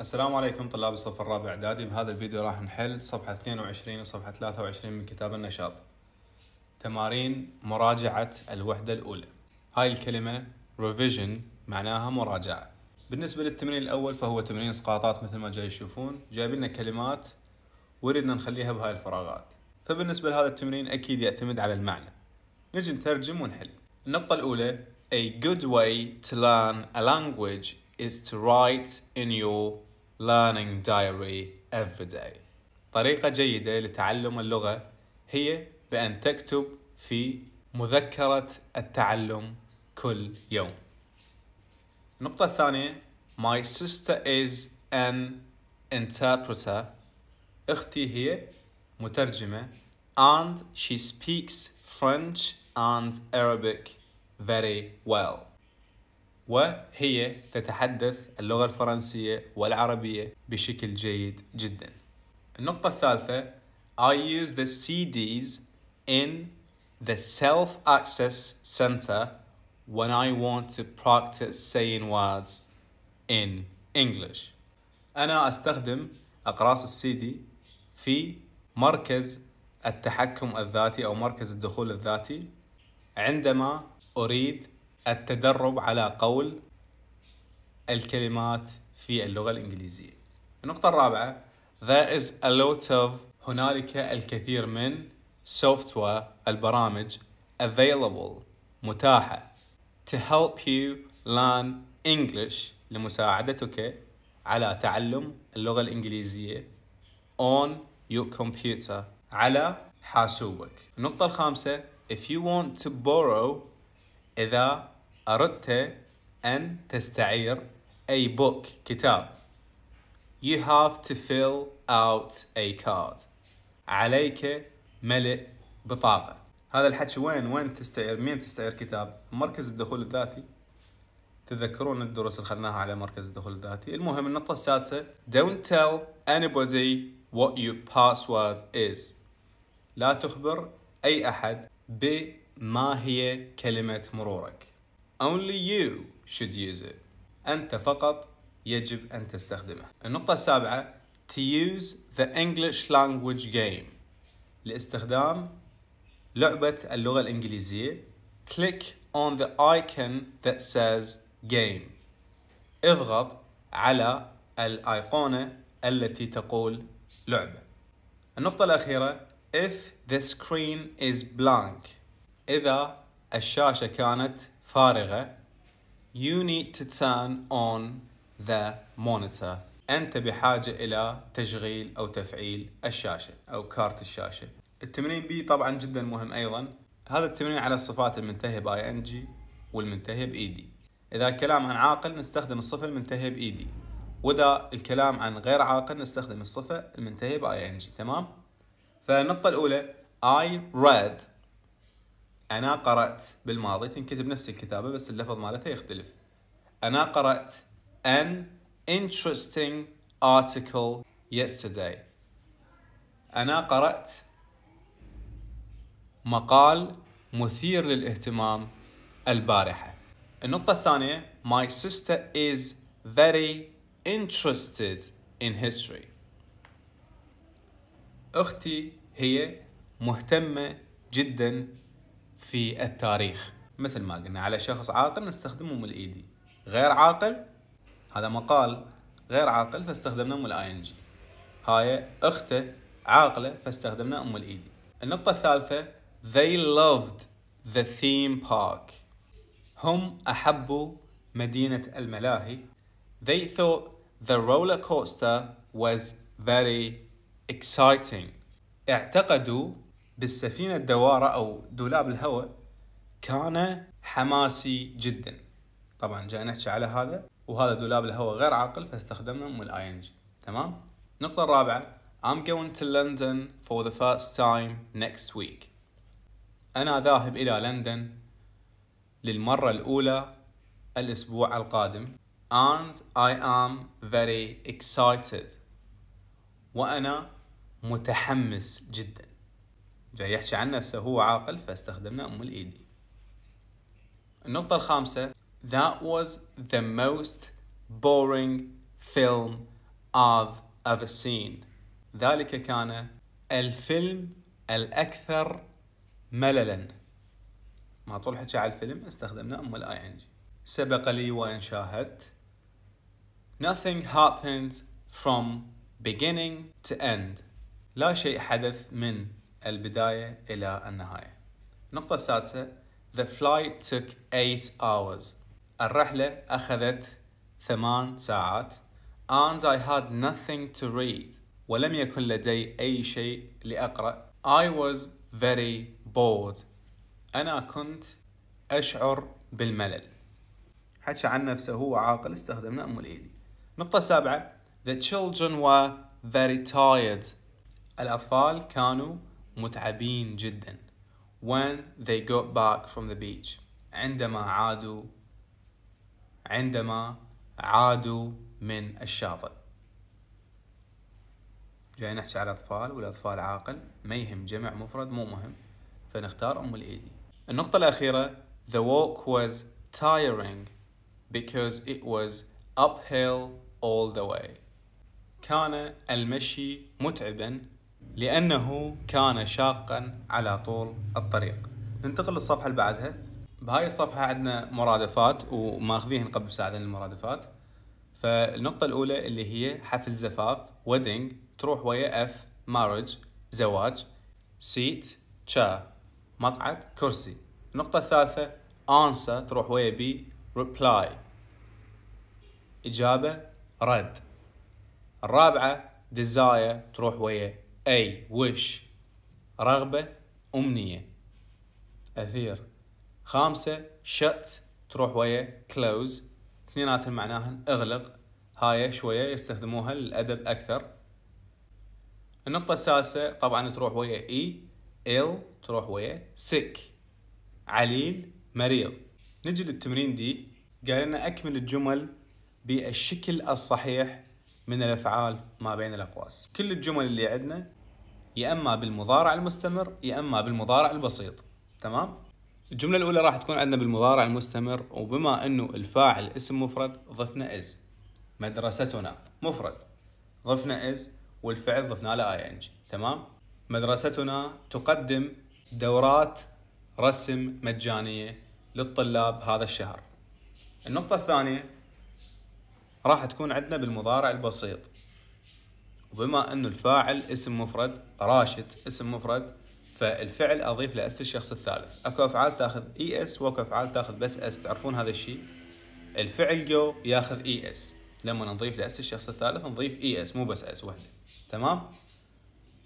السلام عليكم طلاب الصف الرابع اعدادي بهذا الفيديو راح نحل صفحة 22 وصفحة 23 من كتاب النشاط تمارين مراجعة الوحدة الأولى هاي الكلمة revision معناها مراجعة بالنسبة للتمرين الأول فهو تمرين اسقاطات مثل ما جاي تشوفون جايب لنا كلمات وريدنا نخليها بهاي الفراغات فبالنسبة لهذا التمرين أكيد يعتمد على المعنى نجي نترجم ونحل النقطة الأولى A good way to learn a language is to write in your learning diary every day طريقة جيدة لتعلم اللغة هي بأن تكتب في مذكرة التعلم كل يوم النقطة الثانية My sister is an interpreter أختي هي مترجمة and she speaks French and Arabic very well وهي تتحدث اللغة الفرنسية والعربية بشكل جيد جدا. النقطة الثالثة I use the CDs in the self-access center when I want to practice saying words in English. أنا أستخدم أقراص السي دي في مركز التحكم الذاتي أو مركز الدخول الذاتي عندما أريد التدرب على قول الكلمات في اللغة الإنجليزية النقطة الرابعة there is a lot of هنالك الكثير من software البرامج available متاحة to help you learn English لمساعدتك على تعلم اللغة الإنجليزية on your computer على حاسوبك النقطة الخامسة if you want to borrow إذا أردت أن تستعير a book كتاب You have to fill out a card عليك ملء بطاقة هذا الحكي وين وين تستعير مين تستعير كتاب مركز الدخول الذاتي تذكرون الدروس اللي خذناها على مركز الدخول الذاتي المهم النقطة السادسة Don't tell anybody what your password is لا تخبر أي أحد بما هي كلمة مرورك Only you should use it. أنت فقط يجب أن تستخدمه. النقطة السابعة to use the English language game لاستخدام لعبة اللغة الإنجليزية click on the icon that says game اضغط على الأيقونة التي تقول لعبة النقطة الأخيرة if the screen is blank إذا الشاشة كانت فارغة You need to turn on the monitor أنت بحاجة إلى تشغيل أو تفعيل الشاشة أو كارت الشاشة التمرين بي طبعا جدا مهم أيضا هذا التمرين على الصفات المنتهية باي ان جي والمنتهية بايدي e إذا الكلام عن عاقل نستخدم الصفة المنتهية بايدي e وإذا الكلام عن غير عاقل نستخدم الصفة المنتهية باي ان جي تمام؟ فالنقطة الأولى I read أنا قرأت بالماضي تنكتب نفس الكتابة بس اللفظ مالتها يختلف أنا قرأت an interesting article yesterday أنا قرأت مقال مثير للاهتمام البارحة النقطة الثانية My sister is very interested in history أختي هي مهتمة جدا في التاريخ مثل ما قلنا على شخص عاقل نستخدمه من الاي دي غير عاقل هذا مقال غير عاقل فاستخدمنا ام الاي ان جي هاي اخته عاقله فاستخدمنا ام الاي دي النقطه الثالثه they loved the theme park هم احبوا مدينه الملاهي they thought the roller coaster was very exciting اعتقدوا بالسفينة الدوارة أو دولاب الهواء كان حماسي جدا طبعا جاي نحكي على هذا وهذا دولاب الهواء غير عاقل فاستخدمنا مو الاي ان جي تمام النقطة الرابعة I'm going to London for the first time next week أنا ذاهب إلى لندن للمرة الأولى الأسبوع القادم and I am very excited وأنا متحمس جداً جاي يحكي عن نفسه هو عاقل فاستخدمنا أم الإيدي النقطة الخامسة That was the most boring film I've ever seen ذلك كان الفيلم الأكثر مللا ما طول حكي على الفيلم استخدمنا أم الآي إن جي سبق لي وإن شاهدت Nothing happened from beginning to end لا شيء حدث من البداية إلى النهاية النقطة السادسة The flight took 8 hours الرحلة أخذت ثمان ساعات and I had nothing to read ولم يكن لدي أي شيء لأقرأ I was very bored أنا كنت أشعر بالملل حكى عن نفسه هو عاقل استخدمنا أم الإيدي نقطة سابعة The children were very tired الأطفال كانوا متعبين جدا when they got back from the beach عندما عادوا عندما عادوا من الشاطئ جاي نحكي على أطفال والأطفال عاقل ما يهم جمع مفرد مو مهم فنختار أم الإيدي النقطة الأخيرة The walk was tiring because it was uphill all the way كان المشي متعبا لأنه كان شاقا على طول الطريق ننتقل للصفحة اللي بعدها بهاي الصفحة عندنا مرادفات وماخذين قبل ساعة المرادفات فالنقطة الأولى اللي هي حفل زفاف wedding تروح ويا اف مارج زواج سيت تشا مقعد كرسي النقطة الثالثة answer تروح ويا بي ريبلاي إجابة رد الرابعة ديزاير تروح ويا أي وش رغبة أمنية أثير خامسة شت تروح ويا كلوز اثنيناتهم معناهن اغلق هاي شوية يستخدموها للأدب أكثر النقطة السادسة طبعا تروح ويا إي e. إل تروح ويا سك عليل مريض نجي للتمرين دي قال لنا أكمل الجمل بالشكل الصحيح من الأفعال ما بين الأقواس كل الجمل اللي عندنا يا اما بالمضارع المستمر يا اما بالمضارع البسيط تمام الجمله الاولى راح تكون عندنا بالمضارع المستمر وبما انه الفاعل اسم مفرد ضفنا از مدرستنا مفرد ضفنا از والفعل ضفنا له اي ان جي تمام مدرستنا تقدم دورات رسم مجانيه للطلاب هذا الشهر النقطه الثانيه راح تكون عندنا بالمضارع البسيط وبما انه الفاعل اسم مفرد راشد اسم مفرد فالفعل اضيف لاس الشخص الثالث اكو افعال تاخذ اي e اس واكو افعال تاخذ بس اس تعرفون هذا الشيء الفعل جو ياخذ اي e اس لما نضيف لاس الشخص الثالث نضيف اي e اس مو بس اس وحده تمام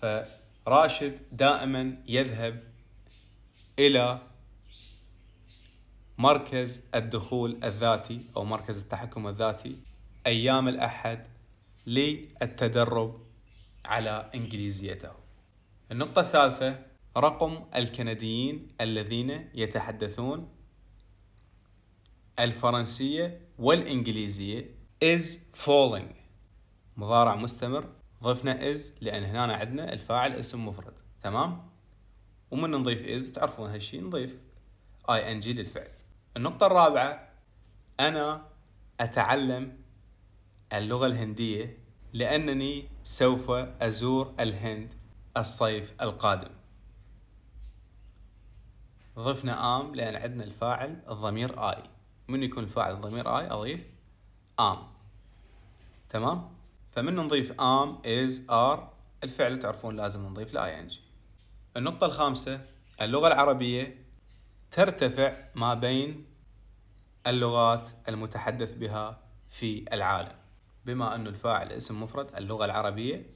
فراشد دائما يذهب الى مركز الدخول الذاتي او مركز التحكم الذاتي ايام الاحد للتدرب على انجليزيته. النقطة الثالثة رقم الكنديين الذين يتحدثون الفرنسية والإنجليزية is falling مضارع مستمر ضفنا is لأن هنا عندنا الفاعل اسم مفرد تمام ومن نضيف is تعرفون هالشيء نضيف ing للفعل النقطة الرابعة أنا أتعلم اللغة الهندية لأنني سوف أزور الهند الصيف القادم ضفنا آم لأن عندنا الفاعل الضمير آي من يكون الفاعل الضمير آي أضيف آم تمام فمن نضيف آم is ار الفعل تعرفون لازم نضيف لآي أنجي النقطة الخامسة اللغة العربية ترتفع ما بين اللغات المتحدث بها في العالم بما أنه الفاعل اسم مفرد اللغة العربية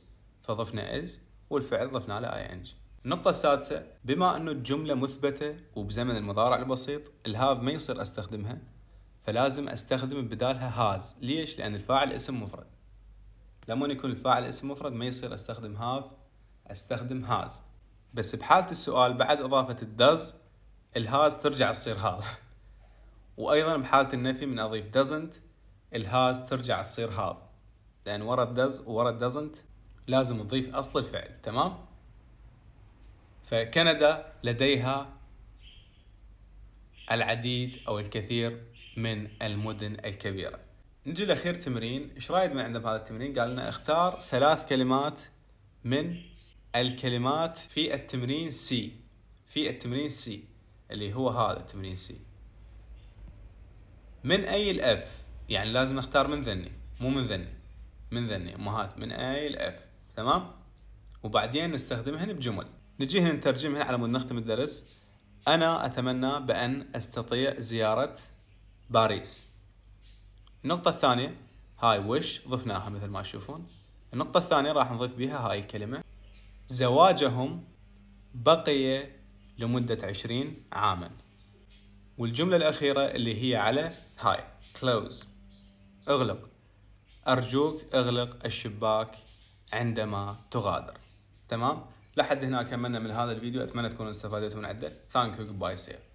فضفنا is والفعل ضفنا له إنج النقطة السادسة بما أنه الجملة مثبتة وبزمن المضارع البسيط الهاف ما يصير أستخدمها فلازم أستخدم بدالها هاز ليش؟ لأن الفاعل اسم مفرد لما يكون الفاعل اسم مفرد ما يصير أستخدم هاف أستخدم هاز بس بحالة السؤال بعد إضافة الدز الهاز ترجع تصير هاف وأيضا بحالة النفي من أضيف doesn't الهاز ترجع تصير هاف لأن ورا الدز وورا الدزنت لازم نضيف أصل الفعل تمام؟ فكندا لديها العديد أو الكثير من المدن الكبيرة نجي لأخير تمرين إيش رايد ما عندنا بهذا التمرين قال لنا اختار ثلاث كلمات من الكلمات في التمرين سي في التمرين سي اللي هو هذا التمرين سي من أي الأف يعني لازم اختار من ذني مو من ذني من ذني امهات من اي لاف تمام وبعدين نستخدمهن بجمل نجيهن نترجمهن على مود نختم الدرس انا اتمنى بان استطيع زياره باريس النقطه الثانيه هاي وش ضفناها مثل ما تشوفون النقطه الثانيه راح نضيف بها هاي الكلمه زواجهم بقي لمده عشرين عاما والجمله الاخيره اللي هي على هاي close اغلق أرجوك اغلق الشباك عندما تغادر تمام لحد هنا كملنا من هذا الفيديو أتمنى تكونوا استفادتوا من عده ثانك يو باي سير